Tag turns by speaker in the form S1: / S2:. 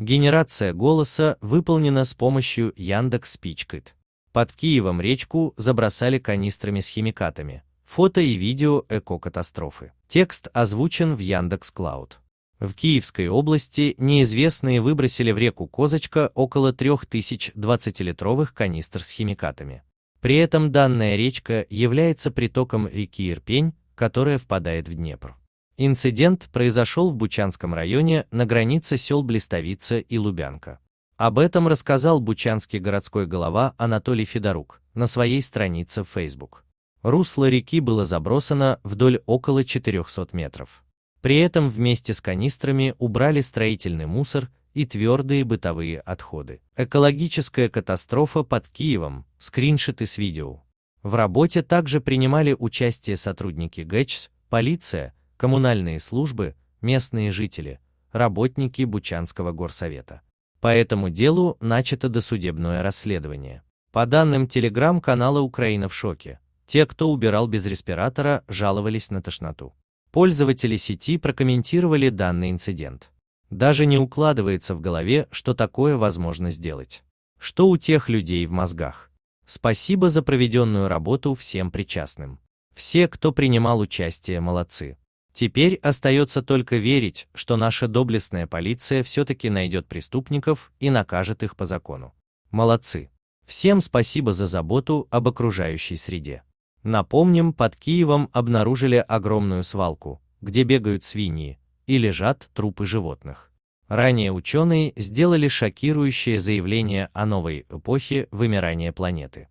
S1: Генерация голоса выполнена с помощью Яндекс Пичкит. Под Киевом речку забросали канистрами с химикатами. Фото и видео экокатастрофы. Текст озвучен в Яндекс Клауд. В Киевской области неизвестные выбросили в реку Козочка около 3000 20-литровых канистр с химикатами. При этом данная речка является притоком реки Ирпень, которая впадает в Днепр. Инцидент произошел в Бучанском районе на границе сел Блистовица и Лубянка. Об этом рассказал бучанский городской голова Анатолий Федорук на своей странице в Facebook. Русло реки было забросано вдоль около 400 метров. При этом вместе с канистрами убрали строительный мусор и твердые бытовые отходы. Экологическая катастрофа под Киевом, скриншоты с видео. В работе также принимали участие сотрудники ГЭЧС, полиция, коммунальные службы, местные жители, работники Бучанского горсовета. По этому делу начато досудебное расследование. По данным телеграм-канала «Украина в шоке», те, кто убирал без респиратора, жаловались на тошноту. Пользователи сети прокомментировали данный инцидент. Даже не укладывается в голове, что такое возможно сделать. Что у тех людей в мозгах. Спасибо за проведенную работу всем причастным. Все, кто принимал участие, молодцы. Теперь остается только верить, что наша доблестная полиция все-таки найдет преступников и накажет их по закону. Молодцы! Всем спасибо за заботу об окружающей среде. Напомним, под Киевом обнаружили огромную свалку, где бегают свиньи и лежат трупы животных. Ранее ученые сделали шокирующее заявление о новой эпохе вымирания планеты.